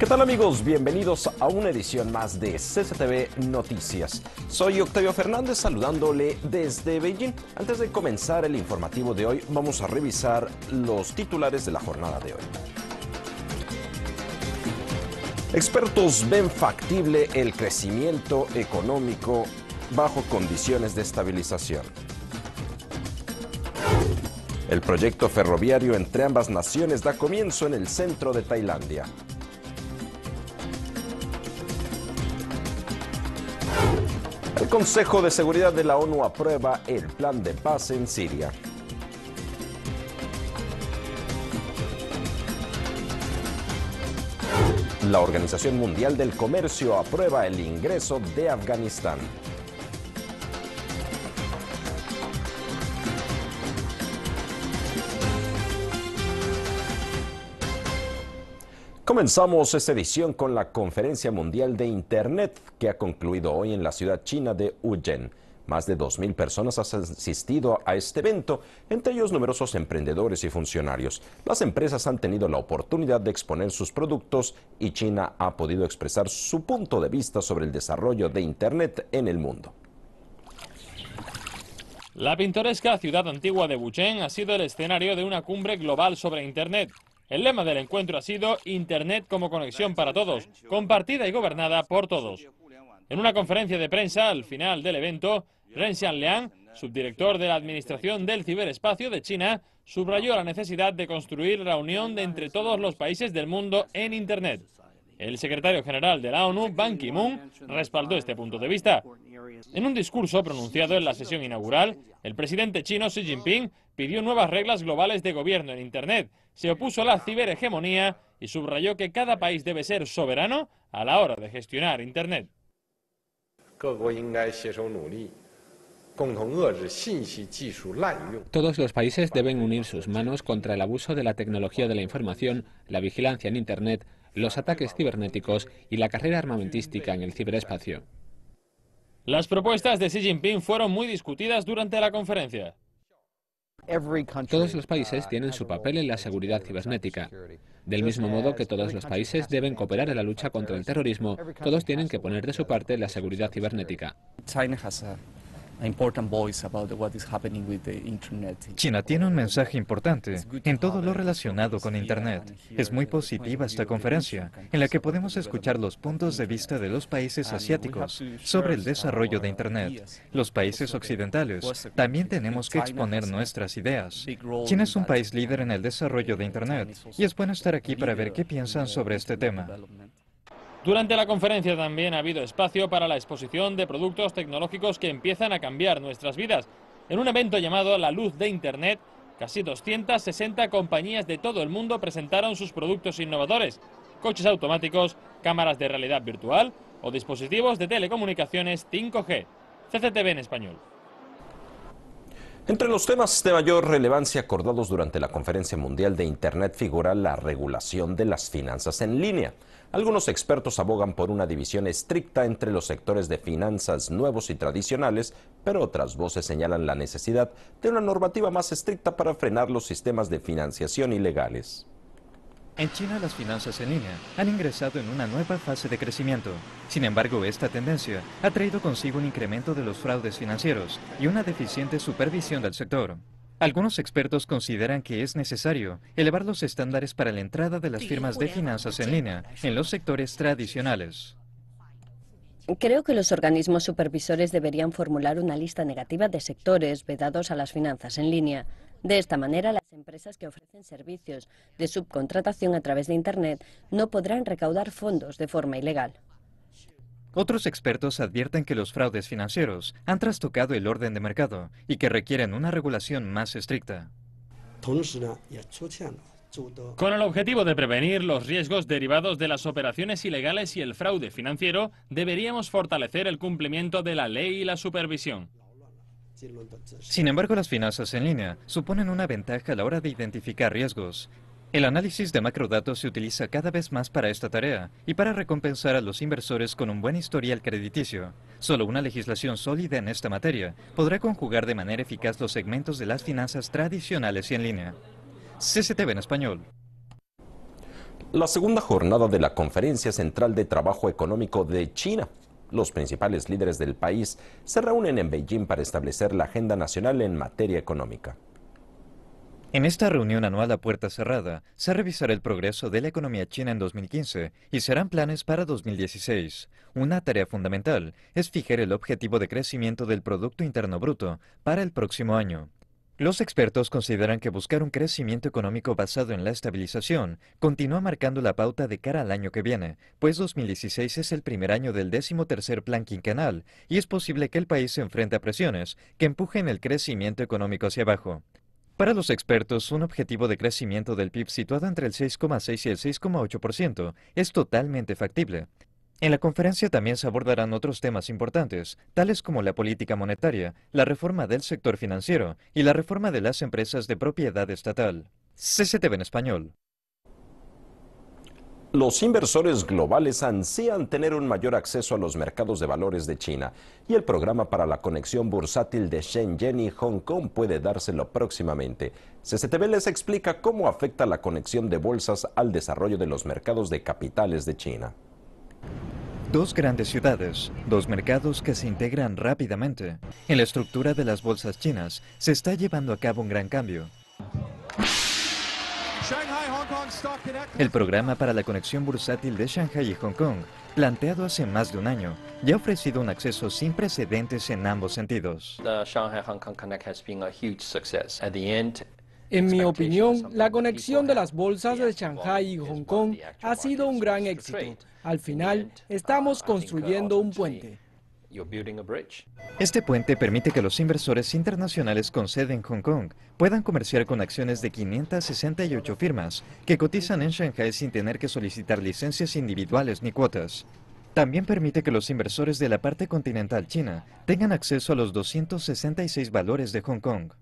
¿Qué tal amigos? Bienvenidos a una edición más de CCTV Noticias. Soy Octavio Fernández saludándole desde Beijing. Antes de comenzar el informativo de hoy, vamos a revisar los titulares de la jornada de hoy. Expertos ven factible el crecimiento económico bajo condiciones de estabilización. El proyecto ferroviario entre ambas naciones da comienzo en el centro de Tailandia. El Consejo de Seguridad de la ONU aprueba el plan de paz en Siria. La Organización Mundial del Comercio aprueba el ingreso de Afganistán. Comenzamos esta edición con la Conferencia Mundial de Internet que ha concluido hoy en la ciudad china de Wuhan. Más de 2.000 personas han asistido a este evento, entre ellos numerosos emprendedores y funcionarios. Las empresas han tenido la oportunidad de exponer sus productos y China ha podido expresar su punto de vista sobre el desarrollo de Internet en el mundo. La pintoresca ciudad antigua de Wuhan ha sido el escenario de una cumbre global sobre Internet. El lema del encuentro ha sido Internet como conexión para todos, compartida y gobernada por todos. En una conferencia de prensa al final del evento, Ren Xianliang, subdirector de la Administración del Ciberespacio de China, subrayó la necesidad de construir la unión de entre todos los países del mundo en Internet. El secretario general de la ONU, Ban Ki-moon, respaldó este punto de vista. En un discurso pronunciado en la sesión inaugural, el presidente chino Xi Jinping pidió nuevas reglas globales de gobierno en Internet, se opuso a la ciberhegemonía y subrayó que cada país debe ser soberano a la hora de gestionar Internet. Todos los países deben unir sus manos contra el abuso de la tecnología de la información, la vigilancia en Internet los ataques cibernéticos y la carrera armamentística en el ciberespacio. Las propuestas de Xi Jinping fueron muy discutidas durante la conferencia. Todos los países uh, tienen su papel en la seguridad cibernética. Del mismo modo que todos los países deben cooperar en la lucha contra el terrorismo, todos tienen que poner de su parte la seguridad cibernética. China tiene un mensaje importante en todo lo relacionado con Internet. Es muy positiva esta conferencia, en la que podemos escuchar los puntos de vista de los países asiáticos sobre el desarrollo de Internet. Los países occidentales también tenemos que exponer nuestras ideas. China es un país líder en el desarrollo de Internet y es bueno estar aquí para ver qué piensan sobre este tema. Durante la conferencia también ha habido espacio para la exposición de productos tecnológicos que empiezan a cambiar nuestras vidas. En un evento llamado La Luz de Internet, casi 260 compañías de todo el mundo presentaron sus productos innovadores, coches automáticos, cámaras de realidad virtual o dispositivos de telecomunicaciones 5G. CCTV en español. Entre los temas de mayor relevancia acordados durante la Conferencia Mundial de Internet figura la regulación de las finanzas en línea. Algunos expertos abogan por una división estricta entre los sectores de finanzas nuevos y tradicionales, pero otras voces señalan la necesidad de una normativa más estricta para frenar los sistemas de financiación ilegales. En China las finanzas en línea han ingresado en una nueva fase de crecimiento. Sin embargo, esta tendencia ha traído consigo un incremento de los fraudes financieros y una deficiente supervisión del sector. Algunos expertos consideran que es necesario elevar los estándares para la entrada de las firmas de finanzas en línea en los sectores tradicionales. Creo que los organismos supervisores deberían formular una lista negativa de sectores vedados a las finanzas en línea. De esta manera, las empresas que ofrecen servicios de subcontratación a través de Internet no podrán recaudar fondos de forma ilegal. Otros expertos advierten que los fraudes financieros han trastocado el orden de mercado y que requieren una regulación más estricta. Con el objetivo de prevenir los riesgos derivados de las operaciones ilegales y el fraude financiero, deberíamos fortalecer el cumplimiento de la ley y la supervisión. Sin embargo, las finanzas en línea suponen una ventaja a la hora de identificar riesgos, el análisis de macrodatos se utiliza cada vez más para esta tarea y para recompensar a los inversores con un buen historial crediticio. Solo una legislación sólida en esta materia podrá conjugar de manera eficaz los segmentos de las finanzas tradicionales y en línea. CCTV en español. La segunda jornada de la Conferencia Central de Trabajo Económico de China los principales líderes del país se reúnen en Beijing para establecer la agenda nacional en materia económica. En esta reunión anual a puerta cerrada, se revisará el progreso de la economía china en 2015 y se harán planes para 2016. Una tarea fundamental es fijar el objetivo de crecimiento del Producto Interno Bruto para el próximo año. Los expertos consideran que buscar un crecimiento económico basado en la estabilización continúa marcando la pauta de cara al año que viene, pues 2016 es el primer año del tercer plan quinquenal y es posible que el país se enfrente a presiones que empujen el crecimiento económico hacia abajo. Para los expertos, un objetivo de crecimiento del PIB situado entre el 6,6 y el 6,8% es totalmente factible. En la conferencia también se abordarán otros temas importantes, tales como la política monetaria, la reforma del sector financiero y la reforma de las empresas de propiedad estatal. CCTV en español. Los inversores globales ansían tener un mayor acceso a los mercados de valores de China y el programa para la conexión bursátil de Shenzhen y Hong Kong puede dárselo próximamente. CCTV les explica cómo afecta la conexión de bolsas al desarrollo de los mercados de capitales de China. Dos grandes ciudades, dos mercados que se integran rápidamente. En la estructura de las bolsas chinas se está llevando a cabo un gran cambio. El programa para la conexión bursátil de Shanghai y Hong Kong, planteado hace más de un año, ya ha ofrecido un acceso sin precedentes en ambos sentidos. En mi opinión, la conexión de las bolsas de Shanghái y Hong Kong ha sido un gran éxito. Al final, estamos uh, construyendo un puente. Este puente permite que los inversores internacionales con sede en Hong Kong puedan comerciar con acciones de 568 firmas que cotizan en Shanghai sin tener que solicitar licencias individuales ni cuotas. También permite que los inversores de la parte continental china tengan acceso a los 266 valores de Hong Kong.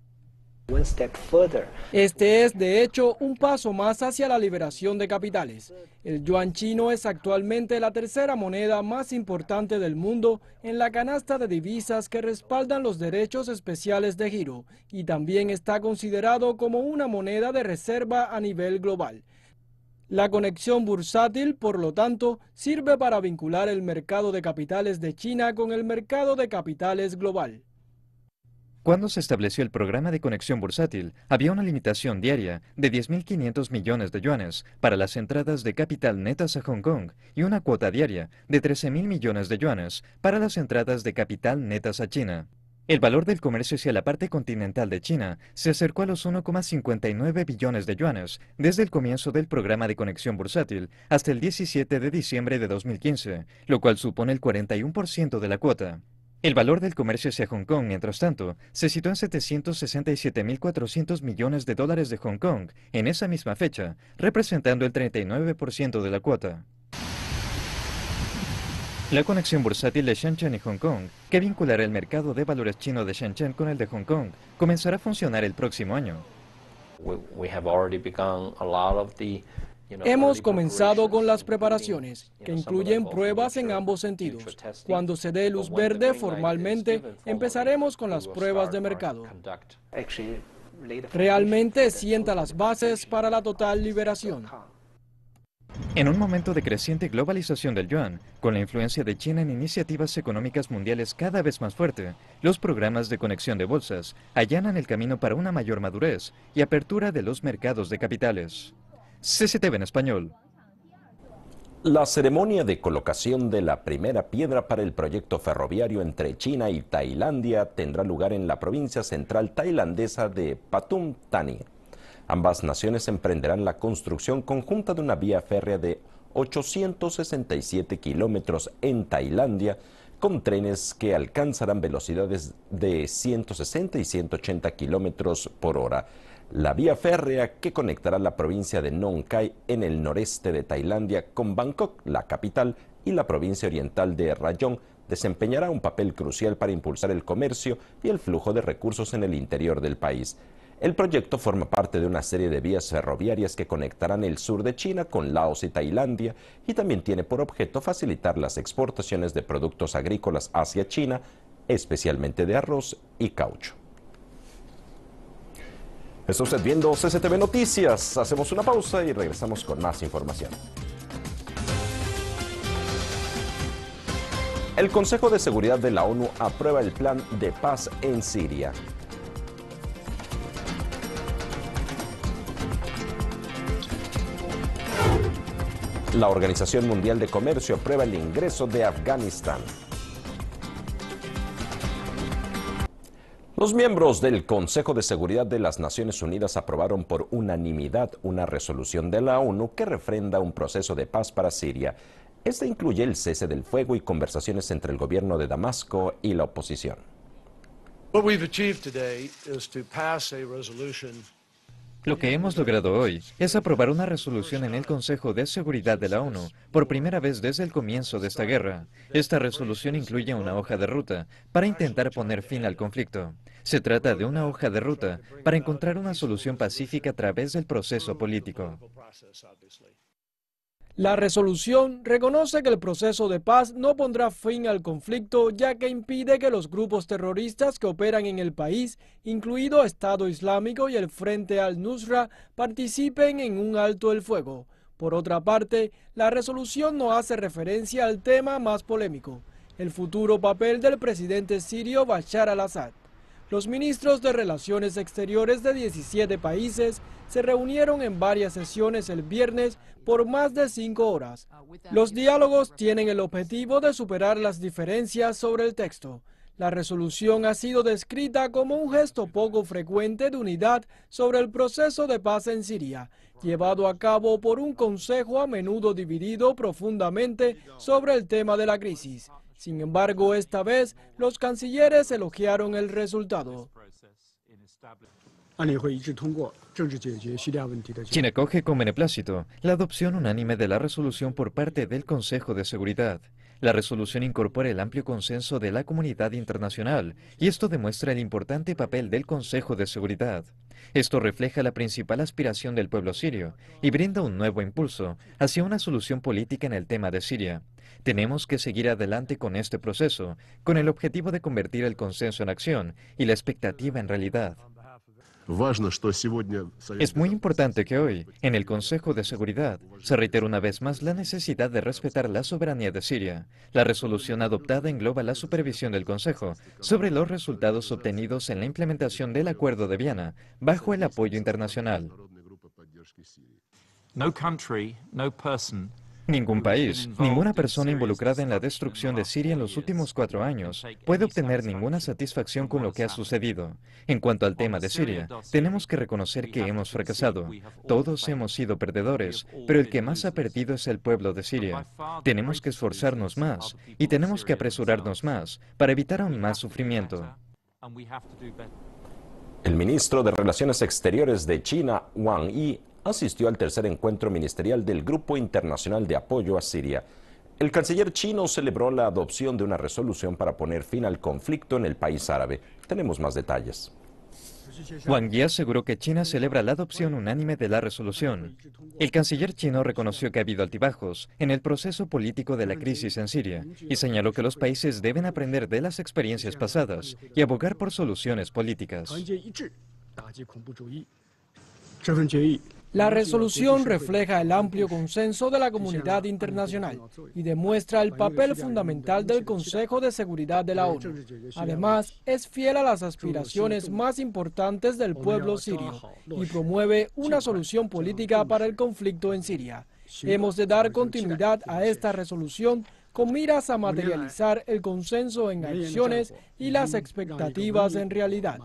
Este es, de hecho, un paso más hacia la liberación de capitales. El yuan chino es actualmente la tercera moneda más importante del mundo en la canasta de divisas que respaldan los derechos especiales de giro y también está considerado como una moneda de reserva a nivel global. La conexión bursátil, por lo tanto, sirve para vincular el mercado de capitales de China con el mercado de capitales global. Cuando se estableció el programa de conexión bursátil, había una limitación diaria de 10.500 millones de yuanes para las entradas de capital netas a Hong Kong y una cuota diaria de 13.000 millones de yuanes para las entradas de capital netas a China. El valor del comercio hacia la parte continental de China se acercó a los 1,59 billones de yuanes desde el comienzo del programa de conexión bursátil hasta el 17 de diciembre de 2015, lo cual supone el 41% de la cuota. El valor del comercio hacia Hong Kong, mientras tanto, se situó en 767.400 millones de dólares de Hong Kong en esa misma fecha, representando el 39% de la cuota. La conexión bursátil de Shenzhen y Hong Kong, que vinculará el mercado de valores chino de Shenzhen con el de Hong Kong, comenzará a funcionar el próximo año. Hemos comenzado con las preparaciones, que incluyen pruebas en ambos sentidos. Cuando se dé luz verde formalmente, empezaremos con las pruebas de mercado. Realmente sienta las bases para la total liberación. En un momento de creciente globalización del yuan, con la influencia de China en iniciativas económicas mundiales cada vez más fuerte, los programas de conexión de bolsas allanan el camino para una mayor madurez y apertura de los mercados de capitales. CCTV en español. La ceremonia de colocación de la primera piedra para el proyecto ferroviario entre China y Tailandia tendrá lugar en la provincia central tailandesa de Patum Thani. Ambas naciones emprenderán la construcción conjunta de una vía férrea de 867 kilómetros en Tailandia con trenes que alcanzarán velocidades de 160 y 180 kilómetros por hora la vía férrea que conectará la provincia de Nong Khai en el noreste de Tailandia con Bangkok, la capital, y la provincia oriental de Rayong desempeñará un papel crucial para impulsar el comercio y el flujo de recursos en el interior del país. El proyecto forma parte de una serie de vías ferroviarias que conectarán el sur de China con Laos y Tailandia y también tiene por objeto facilitar las exportaciones de productos agrícolas hacia China, especialmente de arroz y caucho. Está usted viendo CCTV Noticias. Hacemos una pausa y regresamos con más información. El Consejo de Seguridad de la ONU aprueba el plan de paz en Siria. La Organización Mundial de Comercio aprueba el ingreso de Afganistán. Los miembros del Consejo de Seguridad de las Naciones Unidas aprobaron por unanimidad una resolución de la ONU que refrenda un proceso de paz para Siria. Esta incluye el cese del fuego y conversaciones entre el gobierno de Damasco y la oposición. Lo que hemos logrado hoy es aprobar una resolución en el Consejo de Seguridad de la ONU por primera vez desde el comienzo de esta guerra. Esta resolución incluye una hoja de ruta para intentar poner fin al conflicto. Se trata de una hoja de ruta para encontrar una solución pacífica a través del proceso político. La resolución reconoce que el proceso de paz no pondrá fin al conflicto ya que impide que los grupos terroristas que operan en el país, incluido Estado Islámico y el Frente al-Nusra, participen en un alto el fuego. Por otra parte, la resolución no hace referencia al tema más polémico, el futuro papel del presidente sirio Bashar al-Assad. Los ministros de Relaciones Exteriores de 17 países se reunieron en varias sesiones el viernes por más de cinco horas. Los diálogos tienen el objetivo de superar las diferencias sobre el texto. La resolución ha sido descrita como un gesto poco frecuente de unidad sobre el proceso de paz en Siria, llevado a cabo por un consejo a menudo dividido profundamente sobre el tema de la crisis. Sin embargo, esta vez los cancilleres elogiaron el resultado. China coge con beneplácito la adopción unánime de la resolución por parte del Consejo de Seguridad. La resolución incorpora el amplio consenso de la comunidad internacional y esto demuestra el importante papel del Consejo de Seguridad. Esto refleja la principal aspiración del pueblo sirio y brinda un nuevo impulso hacia una solución política en el tema de Siria. Tenemos que seguir adelante con este proceso, con el objetivo de convertir el consenso en acción y la expectativa en realidad. Es muy importante que hoy, en el Consejo de Seguridad, se reitere una vez más la necesidad de respetar la soberanía de Siria. La resolución adoptada engloba la supervisión del Consejo sobre los resultados obtenidos en la implementación del Acuerdo de Viena, bajo el apoyo internacional. No country, no person Ningún país, ninguna persona involucrada en la destrucción de Siria en los últimos cuatro años puede obtener ninguna satisfacción con lo que ha sucedido. En cuanto al tema de Siria, tenemos que reconocer que hemos fracasado. Todos hemos sido perdedores, pero el que más ha perdido es el pueblo de Siria. Tenemos que esforzarnos más y tenemos que apresurarnos más para evitar aún más sufrimiento. El ministro de Relaciones Exteriores de China, Wang Yi, asistió al tercer encuentro ministerial del Grupo Internacional de Apoyo a Siria. El canciller chino celebró la adopción de una resolución para poner fin al conflicto en el país árabe. Tenemos más detalles. Wang Yi aseguró que China celebra la adopción unánime de la resolución. El canciller chino reconoció que ha habido altibajos en el proceso político de la crisis en Siria y señaló que los países deben aprender de las experiencias pasadas y abogar por soluciones políticas. La resolución refleja el amplio consenso de la comunidad internacional y demuestra el papel fundamental del Consejo de Seguridad de la ONU. Además, es fiel a las aspiraciones más importantes del pueblo sirio y promueve una solución política para el conflicto en Siria. Hemos de dar continuidad a esta resolución con miras a materializar el consenso en acciones y las expectativas en realidad.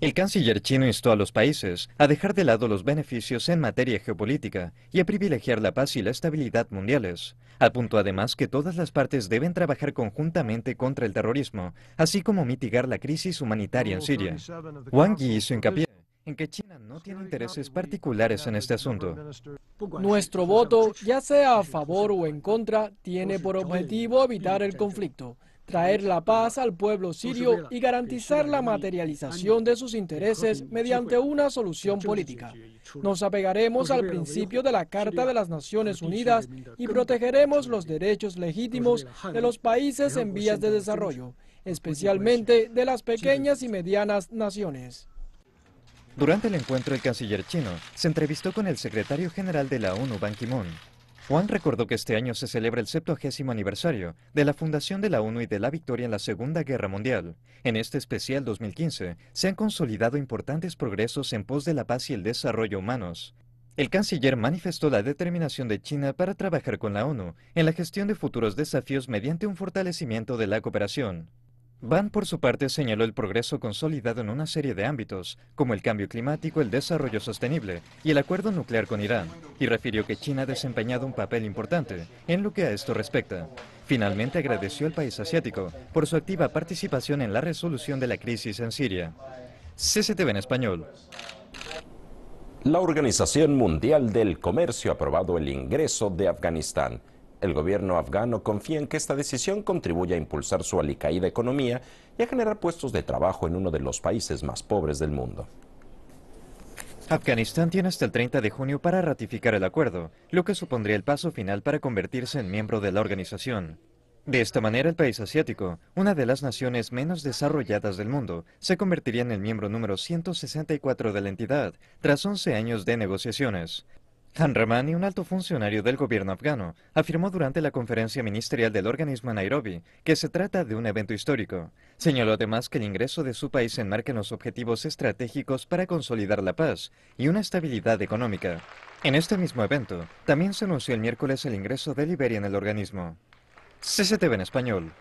El canciller chino instó a los países a dejar de lado los beneficios en materia geopolítica y a privilegiar la paz y la estabilidad mundiales. Apuntó además que todas las partes deben trabajar conjuntamente contra el terrorismo, así como mitigar la crisis humanitaria en Siria. Wang Yi hizo hincapié en que China no tiene intereses particulares en este asunto. Nuestro voto, ya sea a favor o en contra, tiene por objetivo evitar el conflicto traer la paz al pueblo sirio y garantizar la materialización de sus intereses mediante una solución política. Nos apegaremos al principio de la Carta de las Naciones Unidas y protegeremos los derechos legítimos de los países en pues vías de desarrollo, especialmente de las pequeñas y medianas naciones. Durante el encuentro, el canciller chino se entrevistó con el secretario general de la ONU, Ban Ki-moon, Juan recordó que este año se celebra el 70 aniversario de la fundación de la ONU y de la victoria en la Segunda Guerra Mundial. En este especial 2015 se han consolidado importantes progresos en pos de la paz y el desarrollo humanos. El canciller manifestó la determinación de China para trabajar con la ONU en la gestión de futuros desafíos mediante un fortalecimiento de la cooperación. Van, por su parte, señaló el progreso consolidado en una serie de ámbitos, como el cambio climático, el desarrollo sostenible y el acuerdo nuclear con Irán, y refirió que China ha desempeñado un papel importante en lo que a esto respecta. Finalmente agradeció al país asiático por su activa participación en la resolución de la crisis en Siria. CCTV en español. La Organización Mundial del Comercio ha aprobado el ingreso de Afganistán el gobierno afgano confía en que esta decisión contribuya a impulsar su alicaída economía y a generar puestos de trabajo en uno de los países más pobres del mundo. Afganistán tiene hasta el 30 de junio para ratificar el acuerdo, lo que supondría el paso final para convertirse en miembro de la organización. De esta manera, el país asiático, una de las naciones menos desarrolladas del mundo, se convertiría en el miembro número 164 de la entidad, tras 11 años de negociaciones. Han Ramani, un alto funcionario del gobierno afgano, afirmó durante la conferencia ministerial del organismo Nairobi que se trata de un evento histórico. Señaló además que el ingreso de su país enmarca en los objetivos estratégicos para consolidar la paz y una estabilidad económica. En este mismo evento, también se anunció el miércoles el ingreso de Liberia en el organismo. CCTV en español.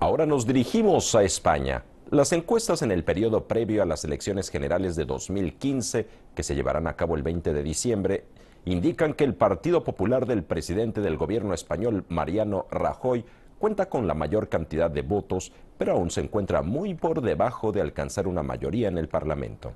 Ahora nos dirigimos a España. Las encuestas en el periodo previo a las elecciones generales de 2015, que se llevarán a cabo el 20 de diciembre, indican que el Partido Popular del presidente del gobierno español, Mariano Rajoy, cuenta con la mayor cantidad de votos, pero aún se encuentra muy por debajo de alcanzar una mayoría en el Parlamento.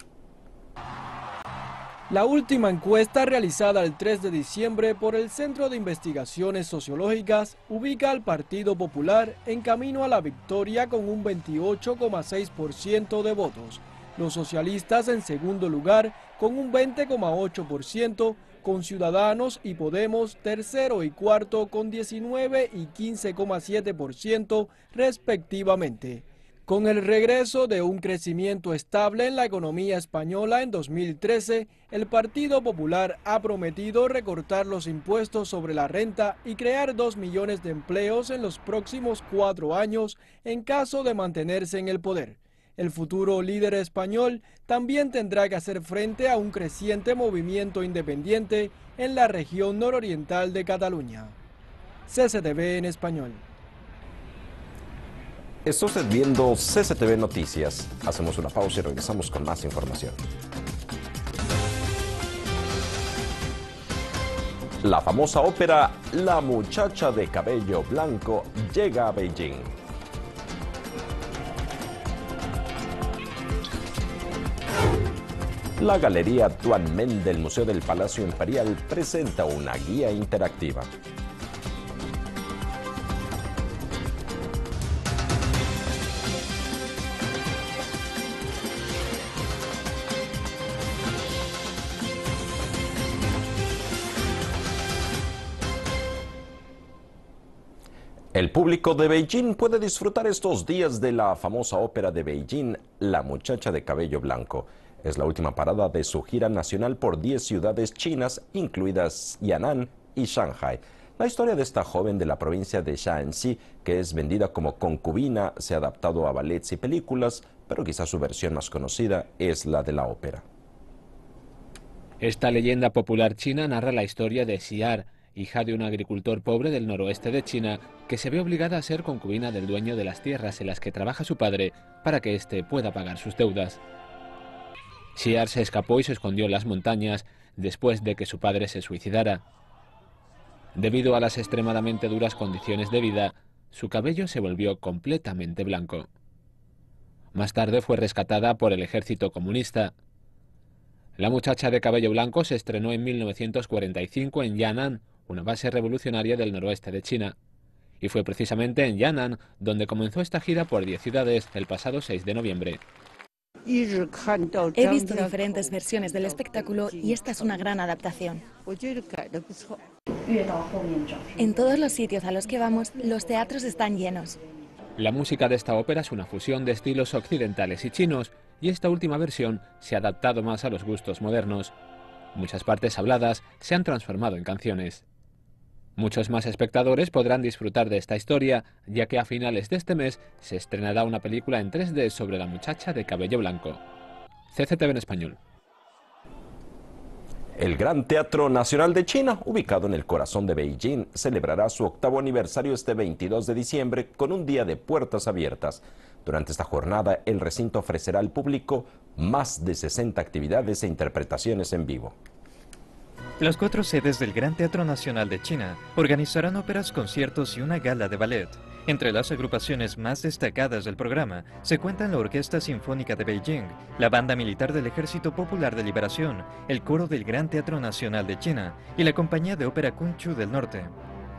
La última encuesta realizada el 3 de diciembre por el Centro de Investigaciones Sociológicas ubica al Partido Popular en camino a la victoria con un 28,6% de votos, los socialistas en segundo lugar con un 20,8%, con Ciudadanos y Podemos tercero y cuarto con 19 y 15,7% respectivamente. Con el regreso de un crecimiento estable en la economía española en 2013, el Partido Popular ha prometido recortar los impuestos sobre la renta y crear 2 millones de empleos en los próximos cuatro años en caso de mantenerse en el poder. El futuro líder español también tendrá que hacer frente a un creciente movimiento independiente en la región nororiental de Cataluña. CCTV en español. Esto usted viendo CCTV Noticias. Hacemos una pausa y regresamos con más información. La famosa ópera La muchacha de cabello blanco llega a Beijing. La Galería Men del Museo del Palacio Imperial presenta una guía interactiva. El público de Beijing puede disfrutar estos días de la famosa ópera de Beijing, La muchacha de cabello blanco. Es la última parada de su gira nacional por 10 ciudades chinas, incluidas Yan'an y Shanghai. La historia de esta joven de la provincia de Shaanxi, que es vendida como concubina, se ha adaptado a ballets y películas, pero quizás su versión más conocida es la de la ópera. Esta leyenda popular china narra la historia de Xiar, hija de un agricultor pobre del noroeste de China, que se ve obligada a ser concubina del dueño de las tierras en las que trabaja su padre para que éste pueda pagar sus deudas. Xiar se escapó y se escondió en las montañas después de que su padre se suicidara. Debido a las extremadamente duras condiciones de vida, su cabello se volvió completamente blanco. Más tarde fue rescatada por el ejército comunista. La muchacha de cabello blanco se estrenó en 1945 en Yan'an, una base revolucionaria del noroeste de China. Y fue precisamente en Yan'an donde comenzó esta gira por 10 ciudades el pasado 6 de noviembre. He visto diferentes versiones del espectáculo y esta es una gran adaptación. En todos los sitios a los que vamos, los teatros están llenos. La música de esta ópera es una fusión de estilos occidentales y chinos, y esta última versión se ha adaptado más a los gustos modernos. Muchas partes habladas se han transformado en canciones. Muchos más espectadores podrán disfrutar de esta historia, ya que a finales de este mes se estrenará una película en 3D sobre la muchacha de cabello blanco. CCTV en español. El Gran Teatro Nacional de China, ubicado en el corazón de Beijing, celebrará su octavo aniversario este 22 de diciembre con un día de puertas abiertas. Durante esta jornada, el recinto ofrecerá al público más de 60 actividades e interpretaciones en vivo. Las cuatro sedes del Gran Teatro Nacional de China organizarán óperas, conciertos y una gala de ballet. Entre las agrupaciones más destacadas del programa se cuentan la Orquesta Sinfónica de Beijing, la Banda Militar del Ejército Popular de Liberación, el Coro del Gran Teatro Nacional de China y la Compañía de Ópera Chu del Norte.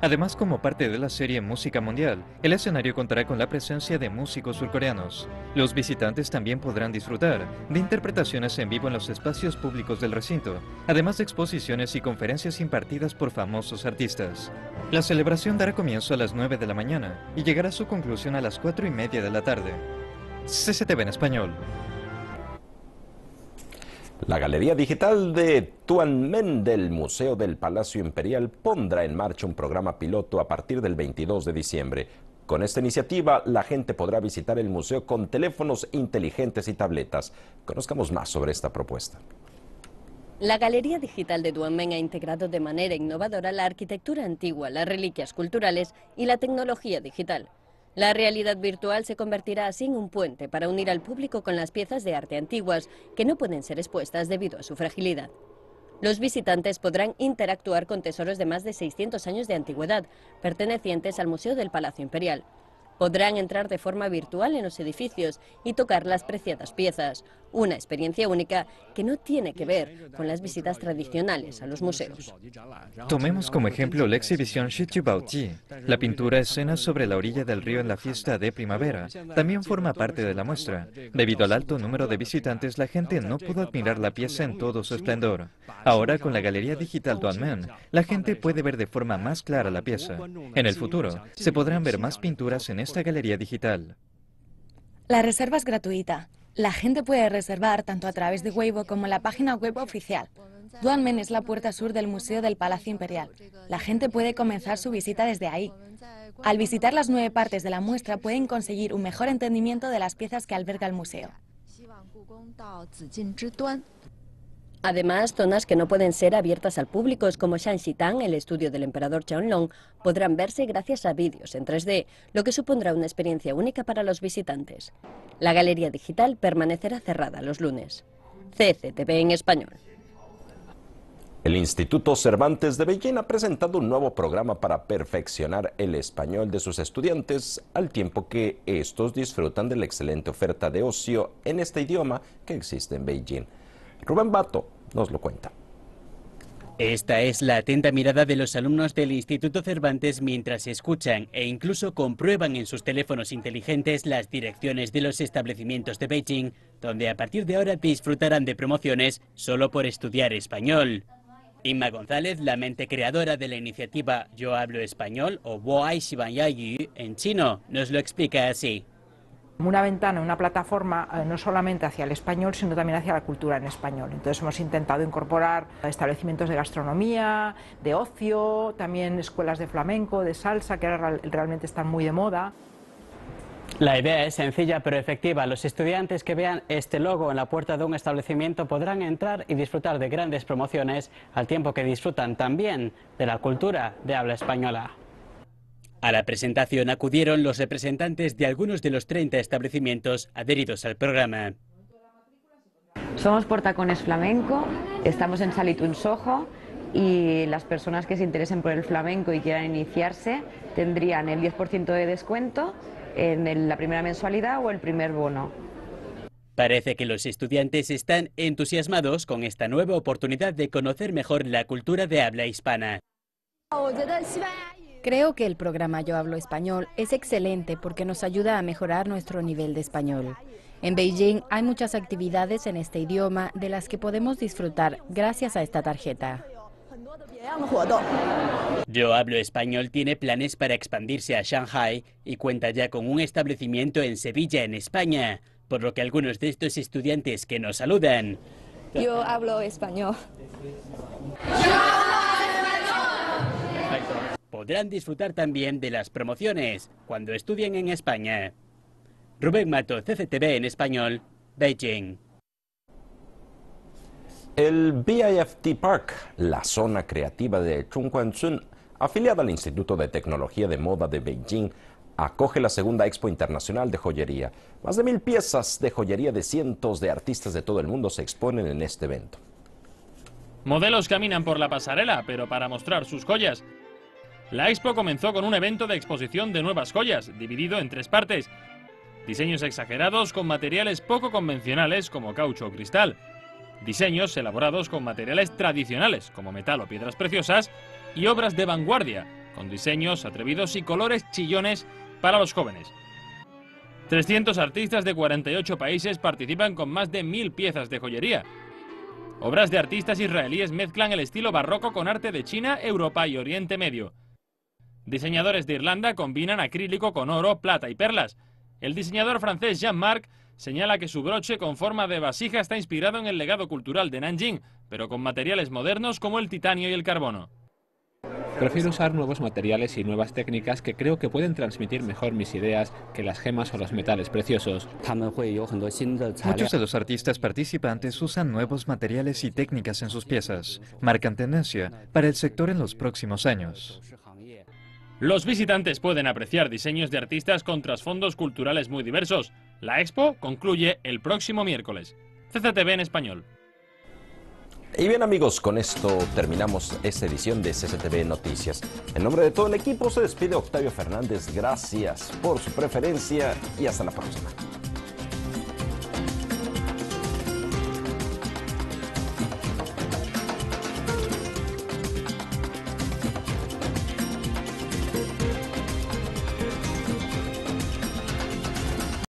Además, como parte de la serie Música Mundial, el escenario contará con la presencia de músicos surcoreanos. Los visitantes también podrán disfrutar de interpretaciones en vivo en los espacios públicos del recinto, además de exposiciones y conferencias impartidas por famosos artistas. La celebración dará comienzo a las 9 de la mañana y llegará a su conclusión a las 4 y media de la tarde. CCTV en español. La Galería Digital de Tuanmen del Museo del Palacio Imperial pondrá en marcha un programa piloto a partir del 22 de diciembre. Con esta iniciativa, la gente podrá visitar el museo con teléfonos inteligentes y tabletas. Conozcamos más sobre esta propuesta. La Galería Digital de Duanmen ha integrado de manera innovadora la arquitectura antigua, las reliquias culturales y la tecnología digital. La realidad virtual se convertirá así en un puente para unir al público con las piezas de arte antiguas que no pueden ser expuestas debido a su fragilidad. Los visitantes podrán interactuar con tesoros de más de 600 años de antigüedad, pertenecientes al Museo del Palacio Imperial. Podrán entrar de forma virtual en los edificios y tocar las preciadas piezas, una experiencia única que no tiene que ver con las visitas tradicionales a los museos. Tomemos como ejemplo la exhibición Baoji. La pintura escena sobre la orilla del río en la fiesta de primavera también forma parte de la muestra. Debido al alto número de visitantes, la gente no pudo admirar la pieza en todo su esplendor. Ahora, con la Galería Digital Duanmen, la gente puede ver de forma más clara la pieza. En el futuro, se podrán ver más pinturas en esta galería digital. La reserva es gratuita. La gente puede reservar tanto a través de Weibo como la página web oficial. Duanmen es la puerta sur del Museo del Palacio Imperial. La gente puede comenzar su visita desde ahí. Al visitar las nueve partes de la muestra pueden conseguir un mejor entendimiento de las piezas que alberga el museo. Además, zonas que no pueden ser abiertas al público, como Tang, el estudio del emperador Chaonlong, podrán verse gracias a vídeos en 3D, lo que supondrá una experiencia única para los visitantes. La galería digital permanecerá cerrada los lunes. CCTV en español. El Instituto Cervantes de Beijing ha presentado un nuevo programa para perfeccionar el español de sus estudiantes, al tiempo que estos disfrutan de la excelente oferta de ocio en este idioma que existe en Beijing. Rubén Bato nos lo cuenta. Esta es la atenta mirada de los alumnos del Instituto Cervantes mientras escuchan e incluso comprueban en sus teléfonos inteligentes las direcciones de los establecimientos de Beijing, donde a partir de ahora disfrutarán de promociones solo por estudiar español. Inma González, la mente creadora de la iniciativa Yo hablo español o Wo Ai en chino, nos lo explica así una ventana, una plataforma, eh, no solamente hacia el español, sino también hacia la cultura en español. Entonces hemos intentado incorporar establecimientos de gastronomía, de ocio, también escuelas de flamenco, de salsa, que ahora realmente están muy de moda. La idea es sencilla pero efectiva. Los estudiantes que vean este logo en la puerta de un establecimiento podrán entrar y disfrutar de grandes promociones al tiempo que disfrutan también de la cultura de habla española. A la presentación acudieron los representantes de algunos de los 30 establecimientos adheridos al programa. Somos Portacones Flamenco, estamos en Salitun Sojo y las personas que se interesen por el flamenco y quieran iniciarse tendrían el 10% de descuento en la primera mensualidad o el primer bono. Parece que los estudiantes están entusiasmados con esta nueva oportunidad de conocer mejor la cultura de habla hispana. Oh, Creo que el programa Yo Hablo Español es excelente porque nos ayuda a mejorar nuestro nivel de español. En Beijing hay muchas actividades en este idioma de las que podemos disfrutar gracias a esta tarjeta. Yo Hablo Español tiene planes para expandirse a Shanghai y cuenta ya con un establecimiento en Sevilla, en España, por lo que algunos de estos estudiantes que nos saludan. Yo hablo español podrán disfrutar también de las promociones cuando estudien en España. Rubén Mato, CCTV en español, Beijing. El BIFT Park, la zona creativa de Chungquanzun, afiliada al Instituto de Tecnología de Moda de Beijing, acoge la segunda Expo Internacional de Joyería. Más de mil piezas de joyería de cientos de artistas de todo el mundo se exponen en este evento. Modelos caminan por la pasarela, pero para mostrar sus joyas la expo comenzó con un evento de exposición de nuevas joyas, dividido en tres partes. Diseños exagerados con materiales poco convencionales como caucho o cristal. Diseños elaborados con materiales tradicionales como metal o piedras preciosas. Y obras de vanguardia, con diseños atrevidos y colores chillones para los jóvenes. 300 artistas de 48 países participan con más de 1.000 piezas de joyería. Obras de artistas israelíes mezclan el estilo barroco con arte de China, Europa y Oriente Medio. Diseñadores de Irlanda combinan acrílico con oro, plata y perlas. El diseñador francés Jean Marc señala que su broche con forma de vasija está inspirado en el legado cultural de Nanjing, pero con materiales modernos como el titanio y el carbono. Prefiero usar nuevos materiales y nuevas técnicas que creo que pueden transmitir mejor mis ideas que las gemas o los metales preciosos. Muchos de los artistas participantes usan nuevos materiales y técnicas en sus piezas. Marcan tendencia para el sector en los próximos años. Los visitantes pueden apreciar diseños de artistas con trasfondos culturales muy diversos. La expo concluye el próximo miércoles. CCTV en español. Y bien amigos, con esto terminamos esta edición de CCTV Noticias. En nombre de todo el equipo se despide Octavio Fernández. Gracias por su preferencia y hasta la próxima.